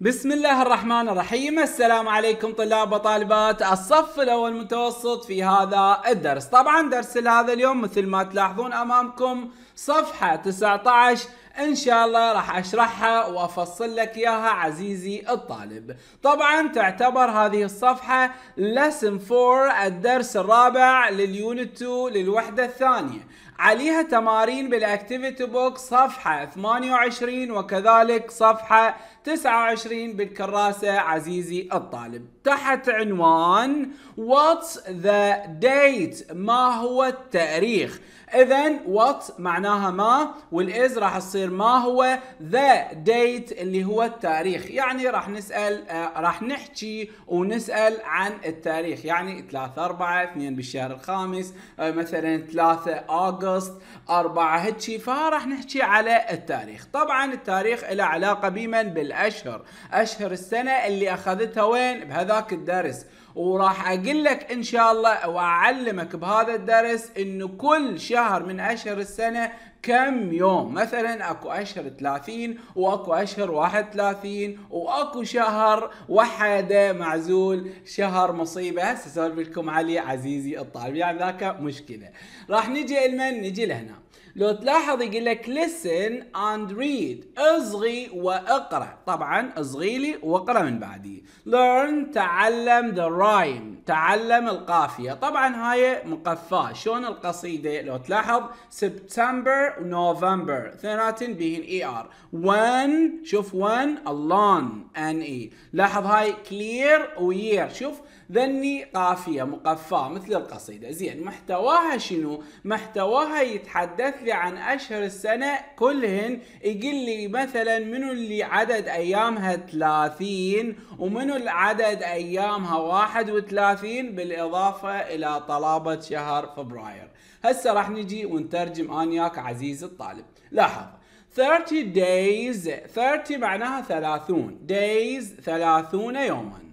بسم الله الرحمن الرحيم السلام عليكم طلاب وطالبات الصف الاول المتوسط في هذا الدرس طبعا درس هذا اليوم مثل ما تلاحظون امامكم صفحة 19 ان شاء الله راح اشرحها وافصل لك اياها عزيزي الطالب طبعا تعتبر هذه الصفحة lesson 4 الدرس الرابع لليونت 2 للوحدة الثانية عليها تمارين بالاكتيفيتي بوك صفحة 28 وكذلك صفحة 29 بالكراسة عزيزي الطالب تحت عنوان What's the date ما هو التاريخ اذا what معناها ما والاز راح تصير ما هو the date اللي هو التاريخ يعني راح نسال آه راح نحكي ونسال عن التاريخ يعني 3 4 2 بالشهر الخامس آه مثلا 3 اوغست أغسطس 4 هيجي فراح نحكي على التاريخ طبعا التاريخ له علاقة بمن بالأشهر أشهر السنة اللي أخذتها وين بهذاك الدرس وراح اقول لك ان شاء الله واعلمك بهذا الدرس انه كل شهر من اشهر السنه كم يوم مثلا اكو اشهر 30 واكو اشهر 31 واكو شهر وحده معزول شهر مصيبه هسه اسولف لكم علي عزيزي الطالب يعني ذاك مشكله راح نجي لمن نجي لهنا لو تلاحظ يقول لك listen and read اصغي واقرا طبعا اصغي لي واقرا من بعدي learn تعلم the rhyme تعلم القافيه طبعا هاي مقفاه شلون القصيده لو تلاحظ سبتمبر نوفمبر ثنتين بهن اي ار وان شوف وان alone ان اي لاحظ هاي كلير وير شوف ذني قافية مقفاة مثل القصيدة زين محتواها شنو محتواها يتحدث لي عن أشهر السنة كلهن يقول لي مثلا منو اللي عدد أيامها 30 ومنو العدد أيامها 31 بالإضافة إلى طلابة شهر فبراير هسه راح نجي ونترجم أنياك عزيز الطالب لاحظ 30 days 30 معناها 30 days 30 يوما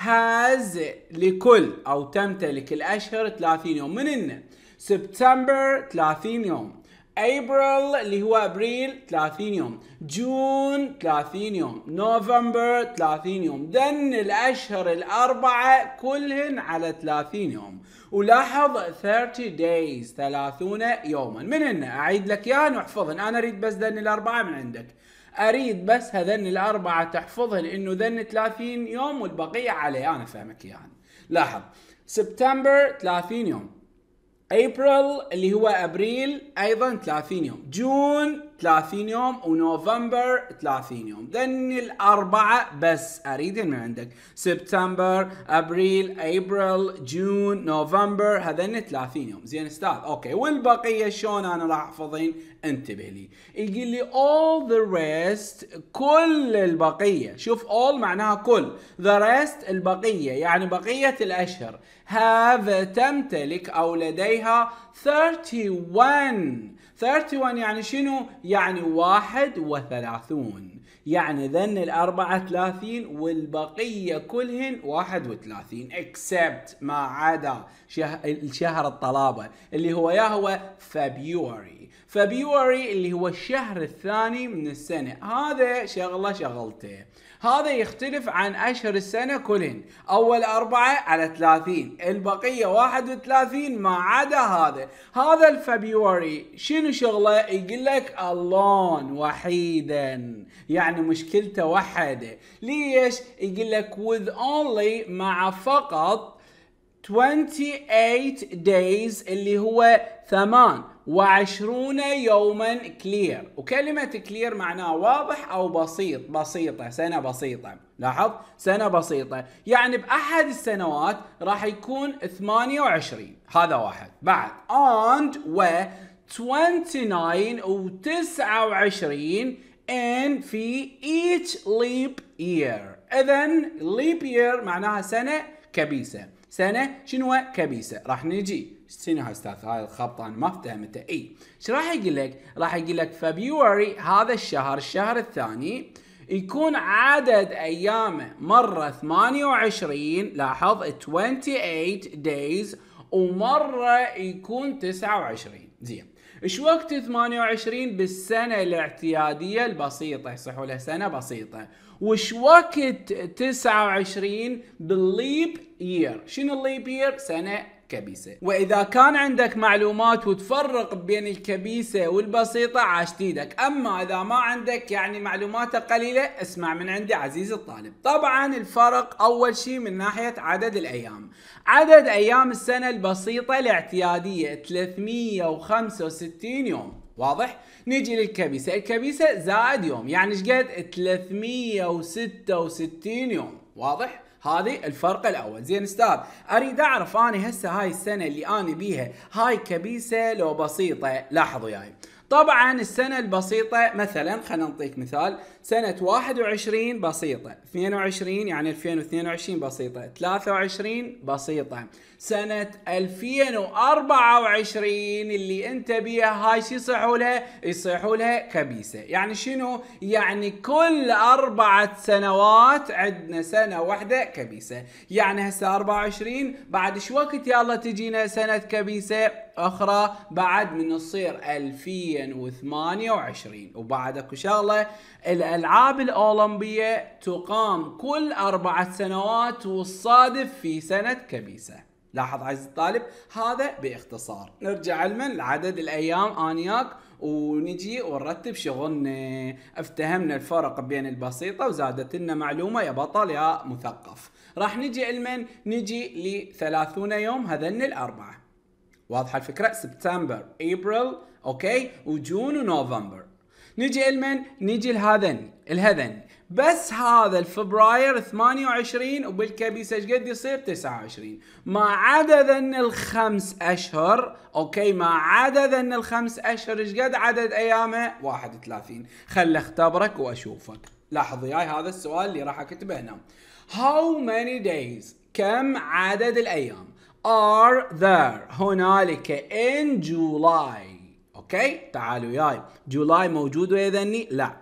has لكل أو تمتلك الأشهر 30 يوم من منن سبتمبر 30 يوم ابريل اللي هو ابريل 30 يوم جون 30 يوم نوفمبر 30 يوم دن الاشهر الاربعه كلهن على 30 يوم ولاحظ 30 days 30 يوما من هنا اعيد لك اياها واحفظهن انا اريد بس دن الاربعه من عندك اريد بس هذن الاربعه تحفظها لانه ذن 30 يوم والبقيه علي انا فاهمك اياها يعني. لاحظ سبتمبر 30 يوم ابريل اللي هو ابريل ايضا 30 يوم جون 30 يوم ونوفمبر 30 يوم ذن الأربعة بس أريد من عندك سبتمبر أبريل أبريل جون نوفمبر هذن 30 يوم زين استاذ أوكي والبقية شلون أنا راح أحفظين انتبه لي يقول لي all the rest كل البقية شوف all معناها كل the rest البقية يعني بقية الأشهر have تمتلك أو لديها 31 31 يعني شنو؟ يعني 31 يعني ذن الأربعة 30 والبقية كلهن 31 except ما عدا شهر الطلابة اللي هو يا هو فبيوري فبيوري اللي هو الشهر الثاني من السنة هذا شغلة شغلته هذا يختلف عن اشهر السنه كلين اول اربعه على 30 البقيه 31 ما عدا هذا هذا الفبيوري شنو شغله يقول لك اللون وحيدا يعني مشكلته وحده ليش يقول لك with only مع فقط 28 days اللي هو ثمان وعشرون يوما كلير وكلمة كلير معناه واضح أو بسيط بسيطة سنة بسيطة لاحظ سنة بسيطة يعني بأحد السنوات راح يكون 28 هذا واحد بعد and و 29 و 29 in في each leap year إذا leap year معناها سنة كبيسة سنة شنو كبيسة راح نجي السنه هاي استاذ هاي الخبطه انا ما فهمتها اي ايش راح يقول لك؟ راح يقول لك فبيوري هذا الشهر الشهر الثاني يكون عدد ايامه مره 28 لاحظ 28 دايز ومره يكون 29 زين ايش وقت 28 بالسنه الاعتياديه البسيطه صح ولا سنه بسيطه وش وقت 29 بالليب يير شنو الليب يير سنه كبيسة وإذا كان عندك معلومات وتفرق بين الكبيسة والبسيطة عاشت ايدك أما إذا ما عندك يعني معلومات قليلة اسمع من عندي عزيزي الطالب طبعا الفرق أول شيء من ناحية عدد الأيام عدد أيام السنة البسيطة الاعتيادية 365 يوم واضح؟ نيجي للكبيسة الكبيسة زائد يوم يعني ايش قد 366 يوم واضح؟ هذه الفرق الاول زين استاذ اريد اعرف انا هسه هاي السنه اللي انا بيها هاي كبيسه لو بسيطه لاحظوا ياي يعني. طبعا السنه البسيطه مثلا خلينا نعطيك مثال سنة 21 بسيطة 22 يعني 2022 بسيطة 23 بسيطة سنة 2024 اللي انت بيها هاي شو يصيحوا لها يصيحوا لها كبيسة يعني شنو يعني كل أربعة سنوات عندنا سنة واحدة كبيسة يعني هسه 24 بعد شو وقت يلا تجينا سنة كبيسة أخرى بعد من تصير 2028 وبعد اكو شغلة الألعاب الأولمبية تقام كل أربعة سنوات والصادف في سنة كبيسة لاحظ عزيزي الطالب هذا باختصار نرجع علما لعدد الأيام آنياك ونجي ونرتب شغلنا افتهمنا الفرق بين البسيطة وزادت لنا معلومة يا بطل يا مثقف راح نجي علما نجي لثلاثون يوم هذن الأربعة واضحة الفكرة سبتمبر ابريل اوكي وجون ونوفمبر نجي المن نجي الهذن الهذن بس هذا الفبراير 28 وبالكبيسه ايش قد يصير 29 ما عدا ذن الخمس اشهر اوكي ما عدا ذن الخمس اشهر ايش قد عدد ايامه 31 خل اختبرك واشوفك لاحظ وياي هذا السؤال اللي راح اكتبه هنا How many days كم عدد الايام are there هنالك in July اوكي تعالوا وياي جولاي موجود واذني لا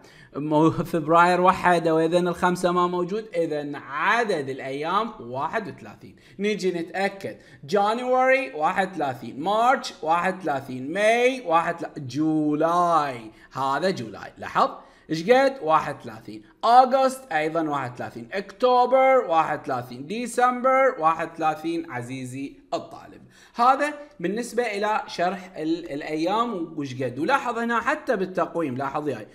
فبراير واحد او اذا الخمسه ما موجود اذا عدد الايام 31 نيجي نتاكد جانوري 31 مارش 31 ماي 31 جولاي هذا جولاي لاحظ ايش قد 31 اغسطس ايضا 31 اكتوبر 31 ديسمبر 31 عزيزي الطالب هذا بالنسبه الى شرح الايام وايش قد ولاحظ هنا حتى بالتقويم لاحظ هاي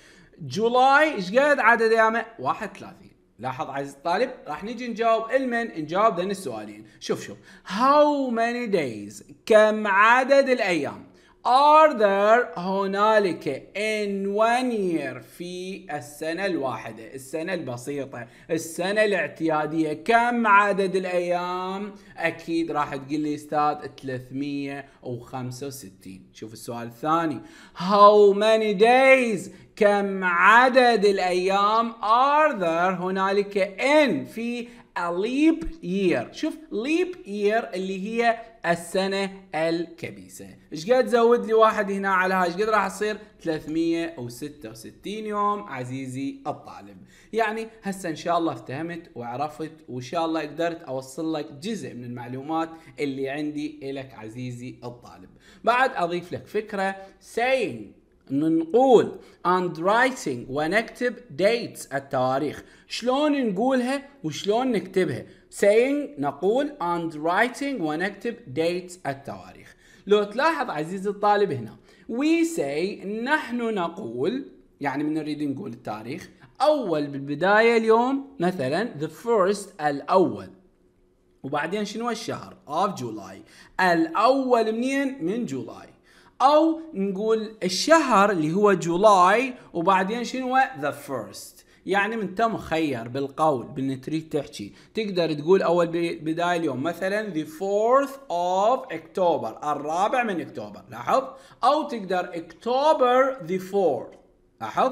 جولاي ايش قد عدد ايامه 31 لاحظ عزيزي الطالب راح نجي نجاوب المن نجاوب ذن السؤالين شوف شوف how many days كم عدد الايام are there هنالك in one year في السنة الواحدة السنة البسيطة السنة الاعتيادية كم عدد الأيام أكيد راح تقول لي استاذ 365 شوف السؤال الثاني how many days كم عدد الأيام are there هنالك in في a leap year شوف leap year اللي هي السنة الكبيسة ايش قد زود لي واحد هنا على هاي ايش قد راح تصير 366 يوم عزيزي الطالب يعني هسه ان شاء الله افتهمت وعرفت وان شاء الله قدرت اوصل لك جزء من المعلومات اللي عندي لك عزيزي الطالب بعد اضيف لك فكرة saying نقول and writing ونكتب dates التواريخ شلون نقولها وشلون نكتبها saying نقول and writing ونكتب dates التواريخ لو تلاحظ عزيزي الطالب هنا we say نحن نقول يعني من نريد نقول التاريخ أول بالبداية اليوم مثلا the first الأول وبعدين شنو الشهر of July الأول منين من جولاي او نقول الشهر اللي هو جولاي وبعدين شنو ذا فيرست يعني انت مخير بالقول بان تريد تحكي تقدر تقول اول بدايه اليوم مثلا the فورث اوف of الرابع من اكتوبر لاحظ او تقدر اكتوبر the فورث لاحظ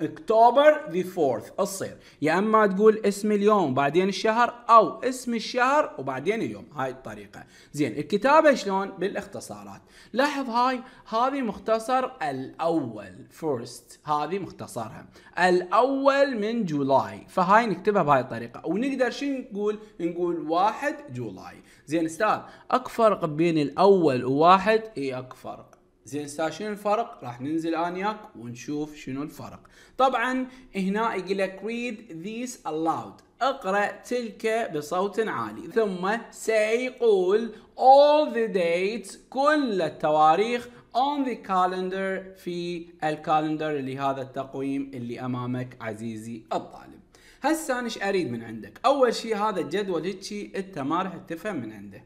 اكتوبر ذا فورث الصير يا اما تقول اسم اليوم وبعدين الشهر او اسم الشهر وبعدين اليوم هاي الطريقه زين الكتابه شلون بالاختصارات لاحظ هاي هذه مختصر الاول فورست هذه مختصرها الاول من جولاي فهاي نكتبها بهاي الطريقه ونقدر شو نقول نقول 1 جولاي زين استاذ اكو فرق بين الاول وواحد اي اكو فرق زين استاذ شنو الفرق؟ راح ننزل انياك ونشوف شنو الفرق. طبعا هنا يقول لك read these aloud اقرا تلك بصوت عالي ثم سيقول all the dates كل التواريخ on the calendar في الكالندر اللي هذا التقويم اللي امامك عزيزي الطالب. هسه انا ايش اريد من عندك؟ اول شيء هذا الجدول هيك انت ما راح تفهم من عنده.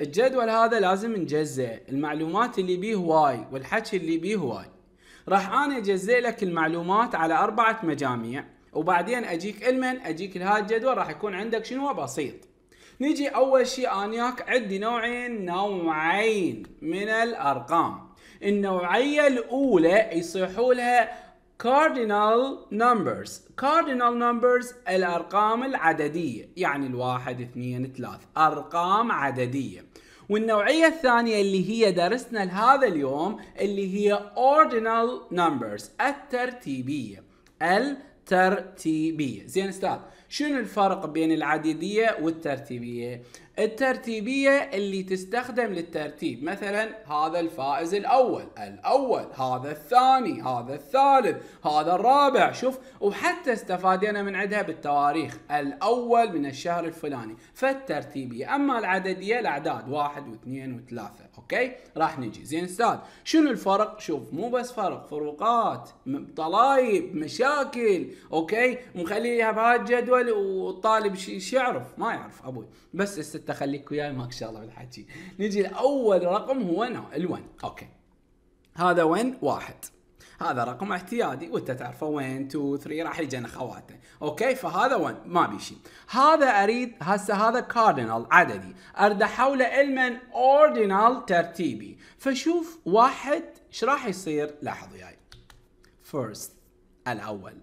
الجدول هذا لازم نجزئ المعلومات اللي بيه واي والحكي اللي بيه واي راح انا اجزئ لك المعلومات على اربعه مجاميع وبعدين اجيك المن اجيك لهذا الجدول راح يكون عندك شنو بسيط نجي اول شيء انياك عندي نوعين نوعين من الارقام النوعيه الاولى يصيحوا لها cardinal numbers cardinal numbers الأرقام العددية يعني الواحد اثنين ثلاث أرقام عددية والنوعية الثانية اللي هي درسنا لهذا اليوم اللي هي ordinal numbers الترتيبية الترتيبية زين استاذ شنو الفرق بين العددية والترتيبية الترتيبية اللي تستخدم للترتيب مثلا هذا الفائز الأول الأول هذا الثاني هذا الثالث هذا الرابع شوف وحتى استفادنا من عندها بالتواريخ الأول من الشهر الفلاني فالترتيبية أما العددية الأعداد واحد واثنين وثلاثة أوكي راح نجي زين استاذ شنو الفرق شوف مو بس فرق فروقات طلايب مشاكل أوكي مخليها الجدول والطالب شو يعرف ما يعرف أبوي بس خليك وياي ماك شغله بالحكي نجي لاول رقم هو ال1 اوكي هذا وين واحد هذا رقم اعتيادي وانت تعرفه وين 2 3 راح يجينا خواته اوكي فهذا وين ما بي شيء هذا اريد هسه هذا كاردينال عددي اريد احوله المن اوردينال ترتيبي فشوف واحد ايش راح يصير لاحظوا وياي فيرست الاول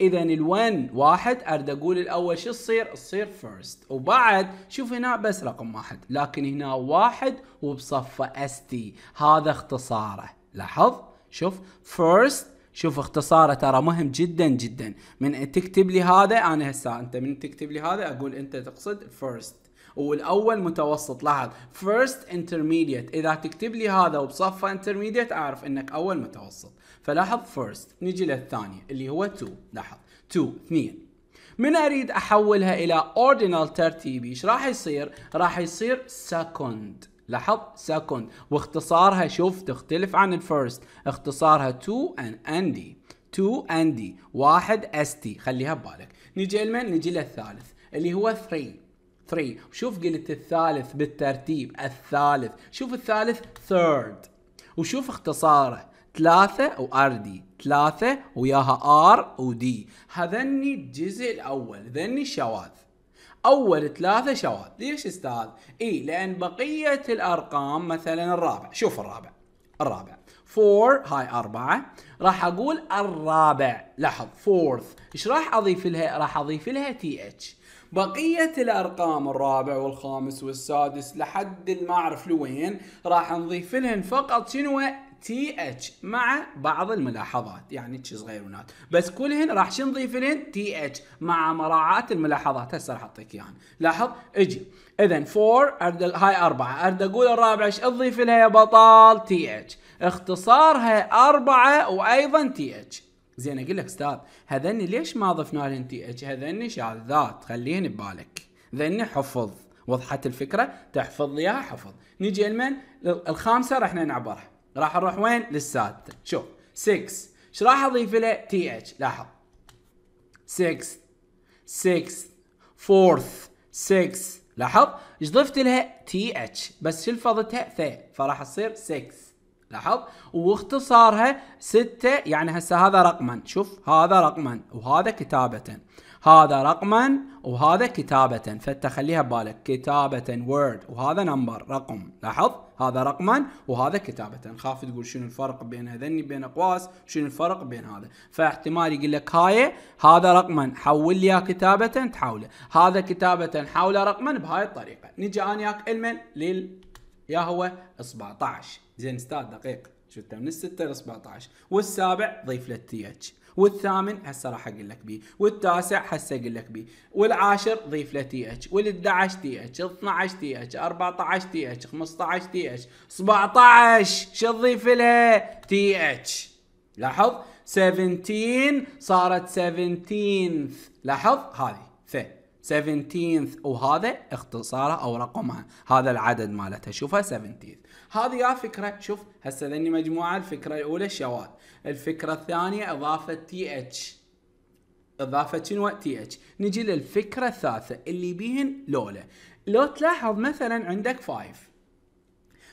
اذا ال1 واحد اريد اقول الاول شو تصير تصير فيرست وبعد شوف هنا بس رقم واحد لكن هنا واحد وبصفه اس تي هذا اختصاره لاحظ شوف فيرست شوف اختصاره ترى مهم جدا جدا من تكتب لي هذا انا هسه انت من تكتب لي هذا اقول انت تقصد فيرست والاول متوسط لاحظ فيرست انترميديت اذا تكتب لي هذا وبصفه انترميديت اعرف انك اول متوسط فلاحظ first نيجي للثانية اللي هو to لاحظ to اثنين من اريد احولها الى ordinal ترتيبي ايش راح يصير؟ راح يصير second لاحظ second واختصارها شوف تختلف عن الفيرست اختصارها to and andy to andy واحد st خليها ببالك نيجي لمن؟ نيجي للثالث اللي هو 3 3 شوف قلت الثالث بالترتيب الثالث شوف الثالث third وشوف اختصاره ثلاثة وار دي ثلاثة وياها ار ودي هذني الجزء الأول ذني الشواذ أول ثلاثة شواذ ليش أستاذ؟ إي لأن بقية الأرقام مثلا الرابع شوف الرابع الرابع 4 هاي أربعة راح أقول الرابع لاحظ فورث إيش راح أضيف لها؟ راح أضيف لها تي اتش بقية الأرقام الرابع والخامس والسادس لحد ما أعرف لوين راح نضيف لهن فقط شنو تي اتش مع بعض الملاحظات يعني تش صغيرونات بس كلهن راح شو نضيف لهن تي اتش مع مراعاة الملاحظات هسه راح اعطيك اياها لاحظ اجي اذا فور ارد هاي اربعه ارد اقول الرابعه ايش اضيف لها يا بطال تي اتش اختصارها اربعه وايضا تي اتش زين اقول لك استاذ هذني ليش ما ضفنا لهن تي اتش هذني شاذات خليهن ببالك ذني حفظ وضحت الفكره تحفظ ليها حفظ نجي لمن الخامسه راح نعبرها راح نروح وين للسادسه شوف 6 ايش راح اضيف له تي اتش لاحظ 6 6 4 6 لاحظ ايش ضفت لها تي اتش بس لفظتها؟ ث فراح تصير 6 لاحظ واختصارها 6 يعني هسه هذا رقما شوف هذا رقما وهذا كتابة هذا رقما وهذا كتابة فانت خليها ببالك كتابة وورد وهذا نمبر رقم لاحظ هذا رقما وهذا كتابة خاف تقول شنو الفرق بين هذني بين اقواس شنو الفرق بين هذا فاحتمال يقول لك هاي هذا رقما حول لي كتابة تحوله هذا كتابة حوله رقما بهاي الطريقة نجي انا ياك المن لل يا هو 17 زين استاذ دقيق شفته من الستة ل 17 والسابع ضيف له تي اتش والثامن هسه راح اقول لك بيه والتاسع هسه اقول لك بيه والعاشر ضيف له تي اتش وال11 تي اتش 12 تي اتش 14 تي اتش 15 تي اتش 17 شو تضيف لها تي اتش لاحظ 17 صارت 17 لاحظ هذه ف 17 وهذا اختصارها او رقمها هذا العدد مالتها شوفها 17 هذه يا فكره شوف هسه لاني مجموعه الفكره الاولى شواذ الفكره الثانيه اضافه تي اتش اضافه شنو تي اتش نجي للفكره الثالثه اللي بيهن لولا لو تلاحظ مثلا عندك فايف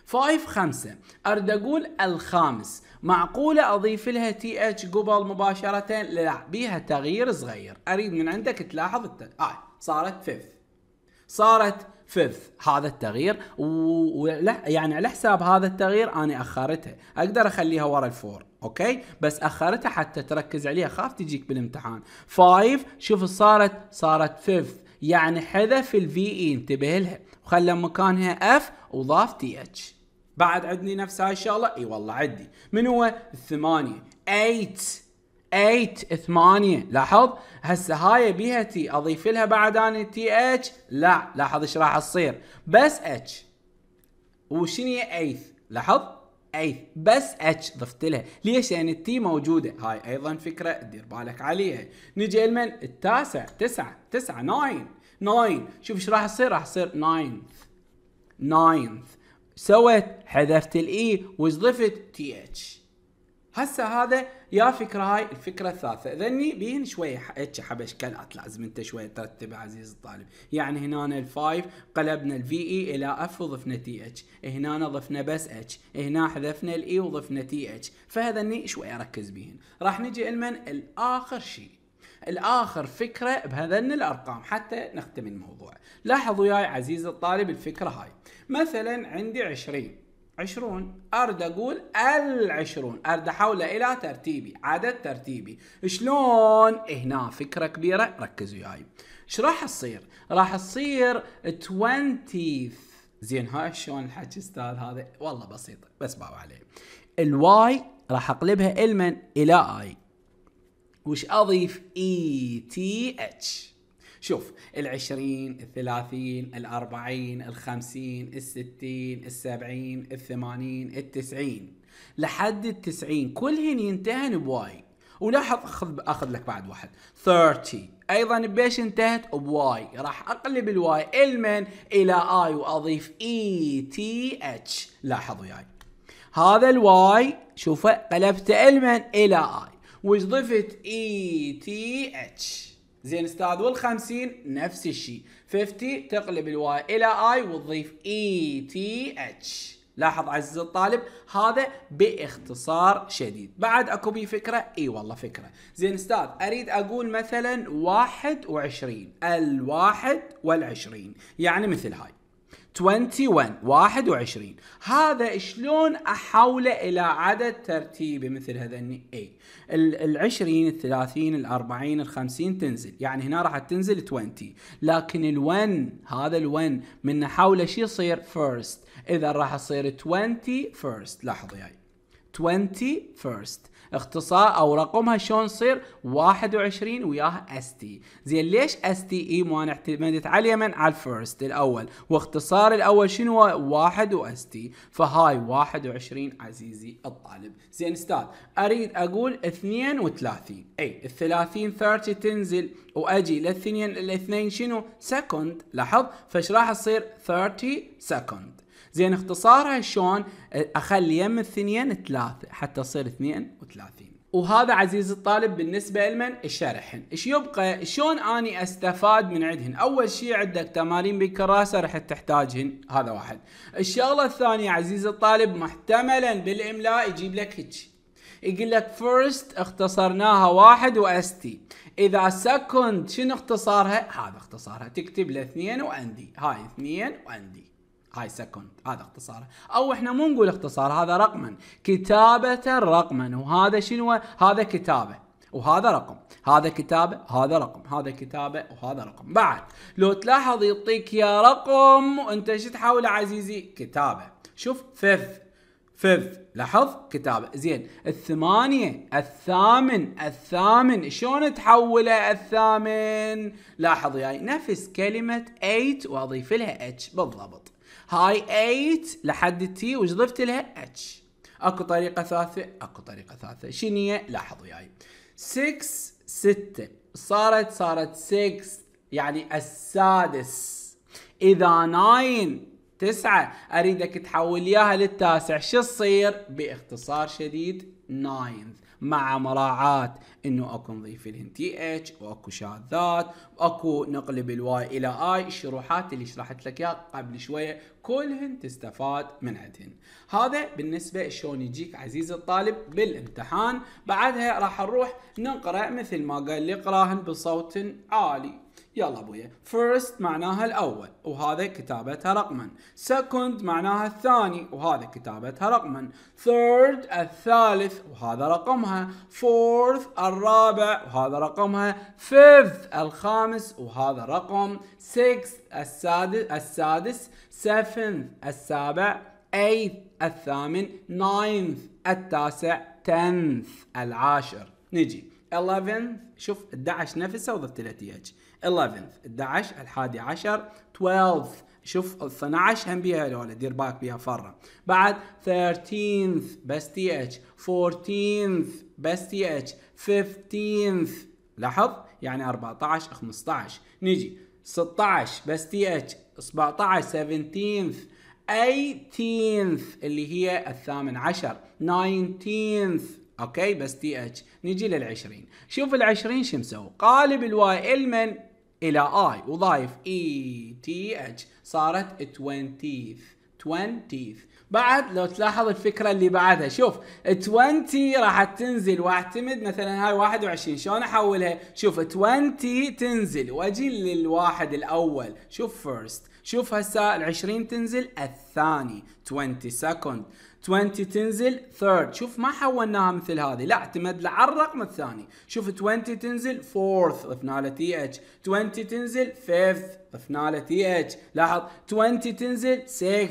فايف خمسة أرد أقول الخامس معقولة أضيف لها تي اتش قبل مباشرة لا بيها تغيير صغير أريد من عندك تلاحظ الت... آه صارت فيف صارت فيفث هذا التغيير ولا يعني على حساب هذا التغيير انا اخرتها اقدر اخليها ورا الفور اوكي بس اخرتها حتى تركز عليها خاف تجيك بالامتحان فايف شوف صارت صارت فيفث يعني حذف الفي اي e، انتبه لها وخلى مكانها اف وضاف تي اتش بعد عندني نفس هاي الشغله اي والله عندي من هو الثمانيه 8 8 8 لاحظ هسه هاي بيها تي اضيف لها بعد اني تي اتش لا لاحظ ايش راح تصير بس اتش وشنو هي 8 لاحظ 8 بس اتش ضفت لها ليش لان يعني التي موجوده هاي ايضا فكره دير بالك عليها نجي لمن التاسع 9 9 9 9 شوف ايش راح يصير راح يصير 9 9 سوت حذفت الاي e، وضفت تي اتش هسه هذا يا فكره هاي الفكره الثالثه ذني بين شويه هيك حب اشكالات لازم انت شويه ترتبها عزيز الطالب يعني هنا الفايف قلبنا الفي اي e الى اف وضفنا تي اتش هنا ضفنا بس اتش هنا حذفنا الاي e وضفنا تي اتش فهذني شويه ركز بهن راح نجي المن الاخر شيء الاخر فكره بهذن الارقام حتى نختم الموضوع لاحظوا يا عزيز الطالب الفكره هاي مثلا عندي 20 عشرون أرد أقول العشرون أرد أحوله إلى ترتيبي عدد ترتيبي شلون هنا فكرة كبيرة ركزوا وياي ايش راح تصير راح تصير 20 زين هاي شلون الحكي استاذ هذا والله بسيط بس باو عليه الواي راح اقلبها لمن الى اي وش اضيف اي تي اتش شوف العشرين الثلاثين الأربعين الخمسين الستين السبعين الثمانين التسعين لحد التسعين كل هن ينتهن بواي ولاحظ اخذ اخذ لك بعد واحد 30 ايضا بيش انتهت بواي راح اقلب الواي المن الى اي واضيف اي تي اتش لاحظوا ياي يعني. هذا الواي شوفه قلبته المن الى اي وضفت اي e تي اتش زين استاذ وال50 نفس الشيء 50 تقلب الواي الى اي وتضيف اي تي اتش لاحظ عزيزي الطالب هذا باختصار شديد بعد اكو بي فكره اي والله فكره زين استاذ اريد اقول مثلا 21 ال21 يعني مثل هاي 21 21 هذا شلون احوله الى عدد ترتيبي مثل هذا اي ال 20 ال 30 ال 40 ال 50 تنزل يعني هنا راح تنزل 20 لكن ال 1 هذا ال 1 من حوله شو يصير فيرست اذا راح يصير 20 فيرست لاحظوا وياي 21st اختصار او رقمها شلون يصير 21 وياها اس تي زين ليش اس تي اي ما اعتمدت على اليمن على الفيرست الاول واختصار الاول شنو واحد واس تي فهاي 21 عزيزي الطالب زين استاذ اريد اقول 32 اي ال 30 30 تنزل واجي للاثنين الاثنين شنو سكند لاحظ فايش راح تصير 30 سكند زين اختصارها شلون اخلي يم الثنين ثلاثة حتى تصير 32 وهذا عزيز الطالب بالنسبة لمن الشرحن ايش يبقى شلون اني استفاد من عندهن اول شيء عندك تمارين بالكراسة راح تحتاجهن هذا واحد الشغلة الثانية عزيز الطالب محتملا بالاملاء يجيب لك هيك يقول لك first اختصرناها واحد واستي اذا second شنو اختصارها هذا اختصارها تكتب له اثنين واندي هاي اثنين واندي هاي سكند هذا اختصاره او احنا مو نقول اختصار هذا رقما كتابة رقما وهذا شنو هذا كتابة وهذا رقم هذا كتابة هذا رقم هذا كتابة وهذا رقم بعد لو تلاحظ يعطيك يا رقم وانت شو تحاول عزيزي كتابة شوف فيف فيف لاحظ كتابة زين الثمانية الثامن الثامن شلون تحوله الثامن لاحظ وياي يعني نفس كلمة 8 واضيف لها اتش بالضبط هاي 8 لحد التي وش ضفت لها اتش اكو طريقه ثالثه اكو طريقه ثالثه شنو هي لاحظوا وياي 6 6 صارت صارت 6 يعني السادس اذا 9 تسعة اريدك تحول اياها للتاسع شو تصير باختصار شديد 9 مع مراعاة انه اكو نضيف الهن تي اتش واكو شاذات واكو نقلب الواي الى اي الشروحات اللي شرحت لك اياها قبل شويه كلهن تستفاد من عندهن هذا بالنسبة شلون يجيك عزيزي الطالب بالامتحان بعدها راح نروح نقرأ مثل ما قال لي قراهن بصوت عالي يلا بويا first معناها الاول وهذا كتابتها رقما second معناها الثاني وهذا كتابتها رقما third الثالث وهذا رقمها fourth الرابع وهذا رقمها fifth الخامس وهذا رقم sixth السادس السادس seventh السابع eighth الثامن ninth التاسع tenth العاشر نجي 11 شوف 11 نفسه وضفت لها تي اتش 11 11 الحادي عشر 12 شوف 12 هم بيها لولا دير بالك بيها فره بعد 13 بس تي اتش 14 بس تي اتش 15 لاحظ يعني 14 15 نجي 16 بس تي اتش 17 17th 18th اللي هي الثامن عشر 19th اوكي بس تي اتش نجي لل20 شوف ال20 شو مسوي قالب الواي المن الى اي وضايف اي تي اتش صارت 20th 20 teeth بعد لو تلاحظ الفكره اللي بعدها شوف 20 راح تنزل واعتمد مثلا هاي 21 شلون احولها شوف 20 تنزل واجي للواحد الاول شوف first شوف هسه ال 20 تنزل الثاني 20 second 20 تنزل ثيرد شوف ما حولناها مثل هذه لا اعتمد على الرقم الثاني شوف 20 تنزل فورث ضفنا له تي اتش 20 تنزل فيفث ضفنا له تي اتش لاحظ 20 تنزل 6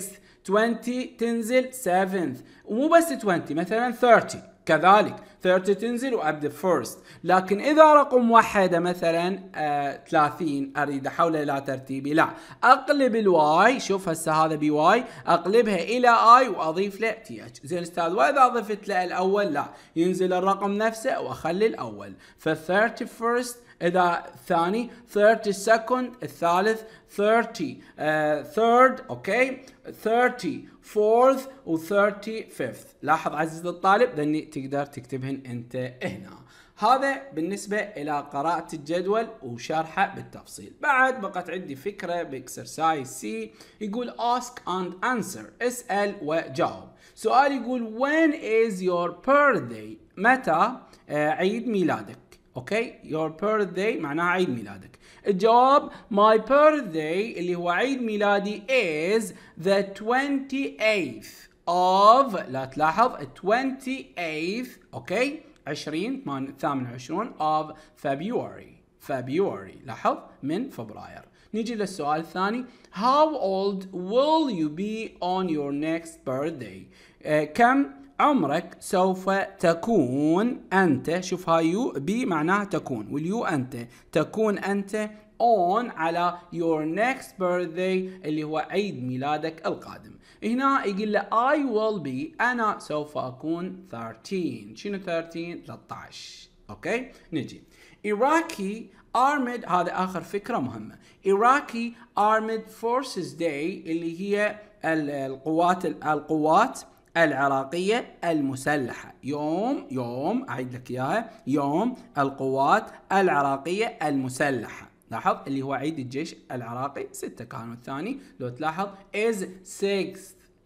20 تنزل 7 ومو بس 20 مثلا 30 كذلك 30 تنزل وابدا فيرست لكن اذا رقم واحد مثلا آه 30 اريد احوله الى ترتيبي لا اقلب الواي شوف هسه هذا بي واي اقلبها الى اي واضيف له تي اتش زين استاذ واذا ضفت له الاول لا ينزل الرقم نفسه واخلي الاول ف 31 إذا الثاني 30 second الثالث 30 uh, third أوكي okay. 30 fourth و thirty fifth لاحظ عزيزي الطالب ذني تقدر تكتبهن أنت هنا هذا بالنسبة إلى قراءة الجدول وشرحه بالتفصيل بعد بقت عندي فكرة بإكسرسايز سي يقول ask and answer اسأل وجاوب سؤال يقول when is your birthday متى آه، عيد ميلادك اوكي يور birthday معناها عيد ميلادك الجواب my birthday اللي هو عيد ميلادي is the 28th of لا تلاحظ 28th اوكي 20 28 of February February لاحظ من فبراير نيجي للسؤال الثاني How old will you be on your next birthday؟ uh, كم عمرك سوف تكون أنت شوف هاي يو بي معناها تكون واليو أنت تكون أنت on على your next birthday اللي هو عيد ميلادك القادم هنا يقول له I will be أنا سوف أكون 13 شنو 13 13 أوكي نجي Iraqi Armed هذا آخر فكرة مهمة Iraqi Armed Forces Day اللي هي القوات القوات العراقية المسلحة يوم يوم أعيد لك إياها يوم القوات العراقية المسلحة لاحظ اللي هو عيد الجيش العراقي 6 كانون الثاني لو تلاحظ is 6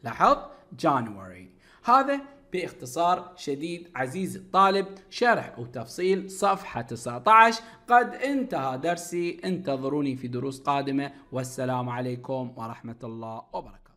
لاحظ January هذا باختصار شديد عزيزي الطالب شرح وتفصيل صفحة 19 قد انتهى درسي انتظروني في دروس قادمة والسلام عليكم ورحمة الله وبركاته